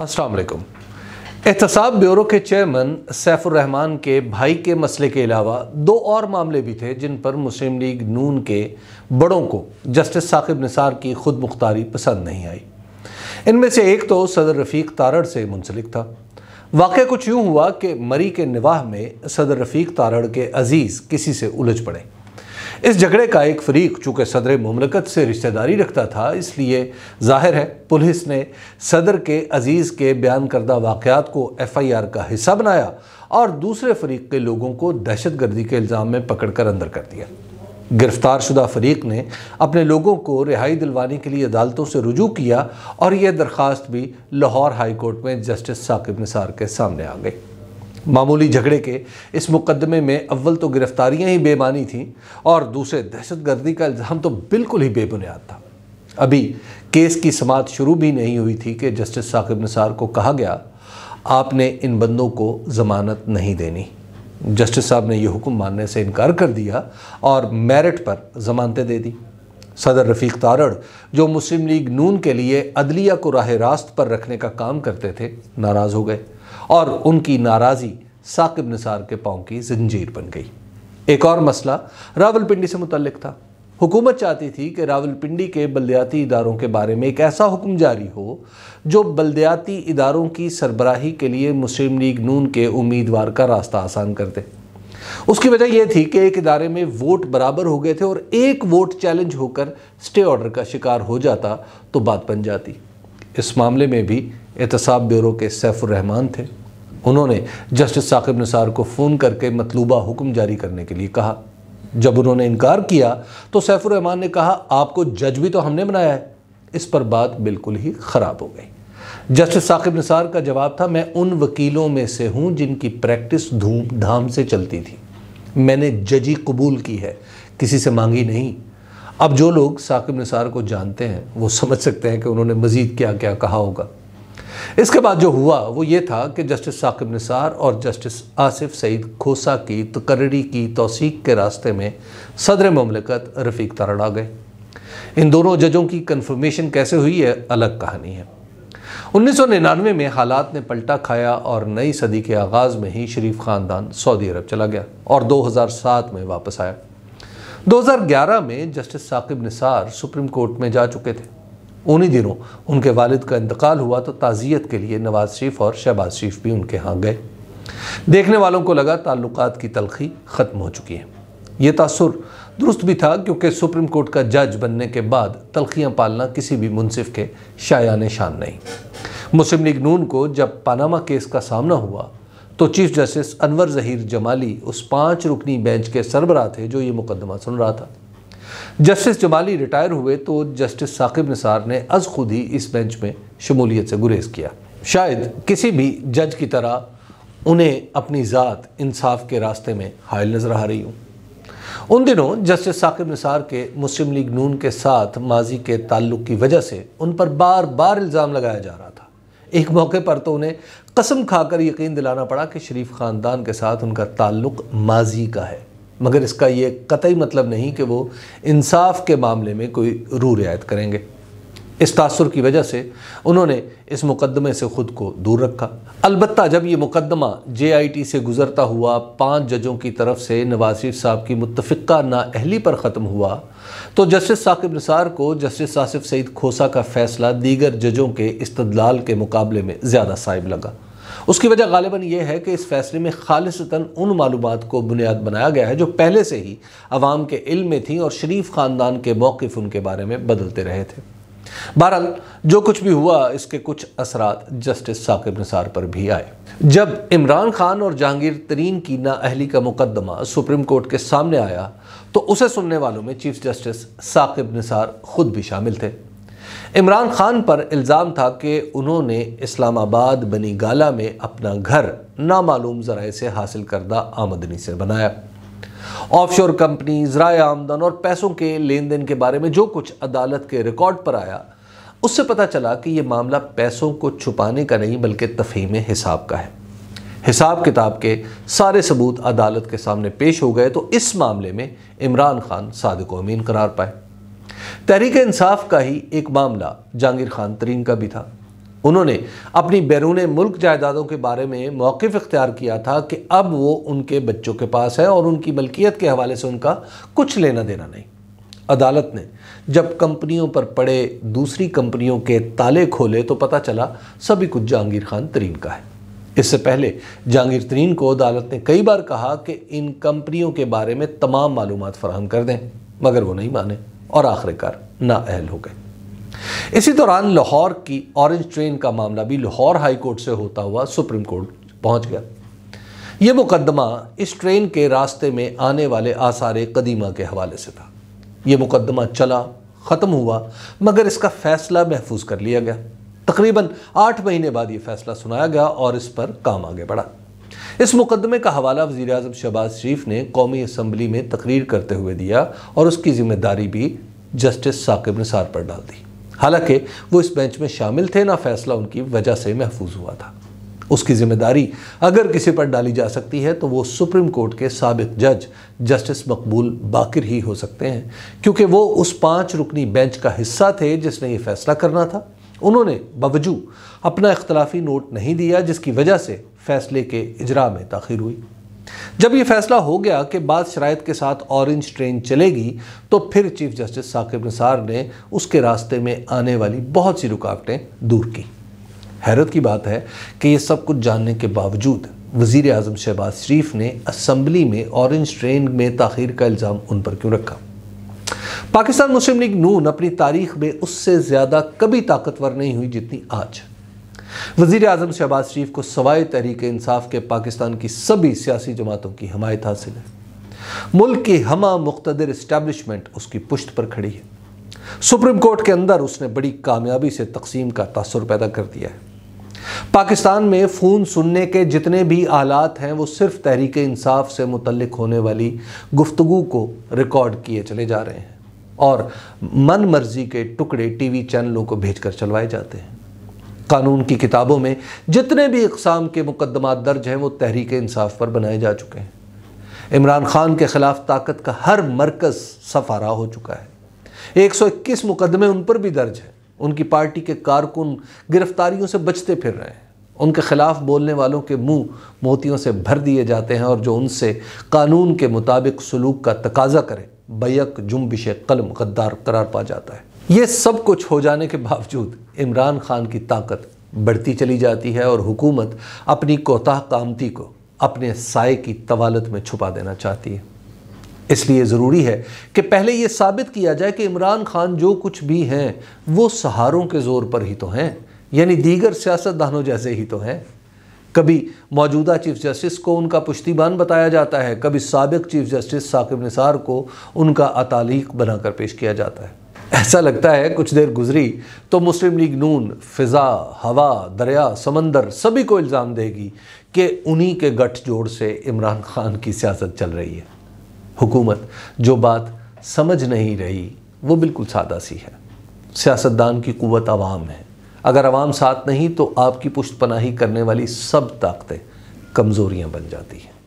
असलकुम एहतसाब ब्यूरो के चेयरमैन सैफुररहमान के भाई के मसले के अलावा दो और मामले भी थे जिन पर मुस्लिम लीग नून के बड़ों को जस्टिस साकिब निसार की खुद मुख्तारी पसंद नहीं आई इनमें से एक तो सदर रफ़ीक तारड़ से मुंसलिक था वाक़ कुछ यूँ हुआ कि मरी के निवाह में सदर रफ़ीक तारड़ के अज़ीज़ किसी से उलझ पड़े इस झगड़े का एक फरीक चूँकि सदर ममलकत से रिश्तेदारी रखता था इसलिए जाहिर है पुलिस ने सदर के अजीज़ के बयान करदा वाक़ात को एफ़ आई आर का हिस्सा बनाया और दूसरे फरीक के लोगों को दहशत गर्दी के इल्ज़ाम में पकड़ कर अंदर कर दिया गिरफ्तार शुदा फरीक ने अपने लोगों को रिहाई दिलवाने के लिए अदालतों से रुजू किया और यह दरख्वास्त भी लाहौर हाई कोर्ट में जस्टिस साकिब निसार के सामने आ गई मामूली झगड़े के इस मुकदमे में अव्वल तो गिरफ्तारियां ही बेमानी थीं और दूसरे दहशतगर्दी का इल्ज़ाम तो बिल्कुल ही बेबुनियाद था अभी केस की समात शुरू भी नहीं हुई थी कि जस्टिस साकिब निसार को कहा गया आपने इन बंदों को ज़मानत नहीं देनी जस्टिस साहब ने यह हुक्म मानने से इनकार कर दिया और मेरिट पर ज़मानतें दे दी सदर रफ़ीक तारड़ जो मुस्लिम लीग नून के लिए अदलिया को राह रास्त पर रखने का काम करते थे नाराज़ हो गए और उनकी नाराज़ी साकिब निसार के पाँव की जंजीर बन गई एक और मसला रावलपिंडी से मुतलक था हुकूमत चाहती थी कि रावलपिंडी के बलदयाती इदारों के बारे में एक ऐसा हुक्म जारी हो जो बलदियाती इदारों की सरबराही के लिए मुस्लिम लीग नून के उम्मीदवार का रास्ता आसान कर दे उसकी वजह यह थी कि एक इदारे में वोट बराबर हो गए थे और एक वोट चैलेंज होकर स्टे ऑर्डर का शिकार हो जाता तो बात बन जाती इस मामले में भी एहतसाब ब्यूरो के सैफुररहमान थे उन्होंने जस्टिस साकिब निसार को फ़ोन करके मतलूबा हुक्म जारी करने के लिए कहा जब उन्होंने इनकार किया तो सैफुररहमान ने कहा आपको जज भी तो हमने बनाया है इस पर बात बिल्कुल ही ख़राब हो गई जस्टिस साकिब निसार का जवाब था मैं उन वकीलों में से हूँ जिनकी प्रैक्टिस धूमधाम से चलती थी मैंने जजी कबूल की है किसी से मांगी नहीं अब जो लोग साकिब निसार को जानते हैं वो समझ सकते हैं कि उन्होंने मज़ीद क्या क्या कहा होगा इसके बाद जो हुआ वो ये था कि जस्टिस साकिब निसार और जस्टिस आसिफ सईद खोसा की तकर्री की तोसीक के रास्ते में सदर ममलिकत रफ़ीक तरड़ आ गए इन दोनों जजों की कन्फर्मेशन कैसे हुई है अलग कहानी है उन्नीस सौ निन्यानवे में हालात ने पलटा खाया और नई सदी के आगाज़ में ही शरीफ ख़ानदान सऊदी अरब चला गया और 2007 में वापस आया 2011 में justice Saqib Nisar supreme court में जा चुके थे उन्हीं दिनों उनके वालिद का इंतकाल हुआ तो ताज़ियत के लिए नवाज शरीफ और शहबाज शरीफ भी उनके यहाँ गए देखने वालों को लगा ताल्लुक की तलखी ख़त्म हो चुकी है ये तासुर दुरुस्त भी था क्योंकि सुप्रीम कोर्ट का जज बनने के बाद तलखियाँ पालना किसी भी मुनसिफ के शायान शान नहीं मुस्लिम लीग नून को जब पानामा केस का सामना हुआ तो चीफ जस्टिस अनवर जहीर जमाली उस पांच रुकनी बेंच के सरबरा थे जो ये मुकदमा सुन रहा था जस्टिस जमाली रिटायर हुए तो जस्टिस साकिब निसार ने अज खुद ही इस बेंच में शमूलियत से गुरेज किया शायद किसी भी जज की तरह उन्हें अपनी ज़ात इंसाफ के रास्ते में हायल नज़र आ रही हूँ उन दिनों जस्टिस साकिब निसार के मुस्लिम लीग नून के साथ माजी के ताल्लुक की वजह से उन पर बार बार इल्ज़ाम लगाया जा रहा था एक मौके पर तो उन्हें कसम खाकर यकीन दिलाना पड़ा कि शरीफ ख़ानदान के साथ उनका ताल्लुक़ माजी का है मगर इसका ये कतई मतलब नहीं कि वो इंसाफ के मामले में कोई रू रियायत करेंगे इस तासर की वजह से उन्होंने इस मुकदमे से ख़ुद को दूर रखा अलबत् जब ये मुकदमा जे आई टी से गुज़रता हुआ पाँच जजों की तरफ से नवाज शरीफ साहब की मुतफ़ा नाअहली पर ख़त्म हुआ तो जस्टिस साकिब निसार को जस्टिस आसिफ सईद खोसा का फ़ैसला दीगर जजों के इस्तलाल के मुकाबले में ज़्यादा साइब लगा उसकी वजह गालिबा यह है कि इस फैसले में खालसता उन मालूम को बुनियाद बनाया गया है जो पहले से ही आवाम के इल्म में थी और शरीफ ख़ानदान के मौक़ उनके बारे में बदलते रहे थे बहरहाल जो कुछ भी हुआ इसके कुछ असरा जस्टिस साकिब निसार पर भी आए जब इमरान खान और जहांगीर तरीन की नाअहली का मुकदमा सुप्रीम कोर्ट के सामने आया तो उसे सुनने वालों में चीफ जस्टिस साकिब निसार खुद भी शामिल थे इमरान खान पर इल्ज़ाम था कि उन्होंने इस्लामाबाद बनी गाला में अपना घर नामालूम ज़राए से हासिल करदा आमदनी से बनाया ऑफशोर कंपनी जराए आमदन और पैसों के लेन देन के बारे में जो कुछ अदालत के रिकॉर्ड पर आया उससे पता चला कि यह मामला पैसों को छुपाने का नहीं बल्कि तफहीम हिसाब का है हिसाब किताब के सारे सबूत अदालत के सामने पेश हो गए तो इस मामले में इमरान खान सादक अमीन करार पाए तहरीक इंसाफ का ही एक मामला जहांगीर खान तरीन का भी था उन्होंने अपनी बैरून मुल्क जायदादों के बारे में मौक़ इख्तियार किया था कि अब वो उनके बच्चों के पास है और उनकी मलकियत के हवाले से उनका कुछ लेना देना नहीं अदालत ने जब कंपनियों पर पड़े दूसरी कंपनियों के ताले खोले तो पता चला सभी कुछ जहांगीर खान तरीन का है इससे पहले जहांगीर तरीन को अदालत ने कई बार कहा कि इन कंपनियों के बारे में तमाम मालूम फराहम कर दें मगर वो नहीं माने और आखिरकार नाअहल हो गए इसी दौरान लाहौर की ऑरेंज ट्रेन का मामला भी लाहौर हाई कोर्ट से होता हुआ सुप्रीम कोर्ट पहुंच गया यह मुकदमा इस ट्रेन के रास्ते में आने वाले आसार कदीमा के हवाले से था यह मुकदमा चला ख़त्म हुआ मगर इसका फ़ैसला महफूज कर लिया गया तकरीबन आठ महीने बाद यह फ़ैसला सुनाया गया और इस पर काम आगे बढ़ा इस मुकदमे का हवाला वजी अजम शहबाज शरीफ ने कौमी असम्बली में तकरीर करते हुए दिया और उसकी ज़िम्मेदारी भी जस्टिस साकिब निसार पर डाल दी हालांकि वो इस बेंच में शामिल थे ना फैसला उनकी वजह से महफूज हुआ था उसकी जिम्मेदारी अगर किसी पर डाली जा सकती है तो वो सुप्रीम कोर्ट के सबक जज जस्टिस मकबूल बाकिर ही हो सकते हैं क्योंकि वो उस पांच रुकनी बेंच का हिस्सा थे जिसने ये फैसला करना था उन्होंने बावजूद अपना इख्तलाफी नोट नहीं दिया जिसकी वजह से फैसले के इजरा में तखिर हुई जब यह फैसला हो गया कि बाद शराय के साथ ऑरेंज ट्रेन चलेगी तो फिर चीफ जस्टिस साकिब निसार ने उसके रास्ते में आने वाली बहुत सी रुकावटें दूर की हैरत की बात है कि ये सब कुछ जानने के बावजूद वजीर अजम शहबाज शरीफ ने असम्बली में ऑरेंज ट्रेन में तखिर का इल्ज़ाम उन पर क्यों रखा पाकिस्तान मुस्लिम लीग नून अपनी तारीख में उससे ज़्यादा कभी ताकतवर नहीं हुई जितनी आज वजीर अजम शहबाज शरीफ को सवाए तहरीक इंसाफ के पाकिस्तान की सभी सियासी जमातों की हमायत हासिल है मुल्क की हमा मुख्तर इस्टेबलिशमेंट उसकी पुश्त पर खड़ी है सुप्रीम कोर्ट के अंदर उसने बड़ी कामयाबी से तकसीम का तसर पैदा कर दिया है पाकिस्तान में फ़ोन सुनने के जितने भी आलात हैं वो सिर्फ तहरीक इंसाफ से मुतलक होने वाली गुफ्तु को रिकॉर्ड किए चले जा रहे हैं और मन मर्जी के टुकड़े टी वी चैनलों को भेज कर चलवाए जाते हैं कानून की किताबों में जितने भी इकसाम के मुकदमा दर्ज हैं वो तहरीक इंसाफ पर बनाए जा चुके हैं इमरान खान के ख़िलाफ़ ताकत का हर मरकज़ सफारा हो चुका है 121 मुकदमे उन पर भी दर्ज हैं उनकी पार्टी के कारकुन गिरफ्तारियों से बचते फिर रहे हैं उनके ख़िलाफ़ बोलने वालों के मुंह मोतियों से भर दिए जाते हैं और जो उनसे कानून के मुताबिक सलूक का तकाजा करें बैक जुम्बिश कलम गद्दार करार पा जाता है ये सब कुछ हो जाने के बावजूद इमरान खान की ताकत बढ़ती चली जाती है और हुकूमत अपनी कोताह कामती को अपने साय की तवालत में छुपा देना चाहती है इसलिए ज़रूरी है कि पहले ये साबित किया जाए कि इमरान खान जो कुछ भी हैं वो सहारों के ज़ोर पर ही तो हैं यानी दीगर सियासतदानों जैसे ही तो हैं कभी मौजूदा चीफ जस्टिस को उनका पुश्तीबान बताया जाता है कभी सबक चीफ जस्टिस साकिब निसार को उनका अतालीक बनाकर पेश किया जाता है ऐसा लगता है कुछ देर गुजरी तो मुस्लिम लीग नून फिज़ा हवा दरिया समंदर सभी को इल्ज़ाम देगी कि उन्हीं के गठजोड़ से इमरान खान की सियासत चल रही है हुकूमत जो बात समझ नहीं रही वो बिल्कुल सादा सी है सियासतदान की क़वत आवाम है अगर आवाम साथ नहीं तो आपकी पुष्ट पनाही करने वाली सब ताकतें कमज़ोरियाँ बन जाती हैं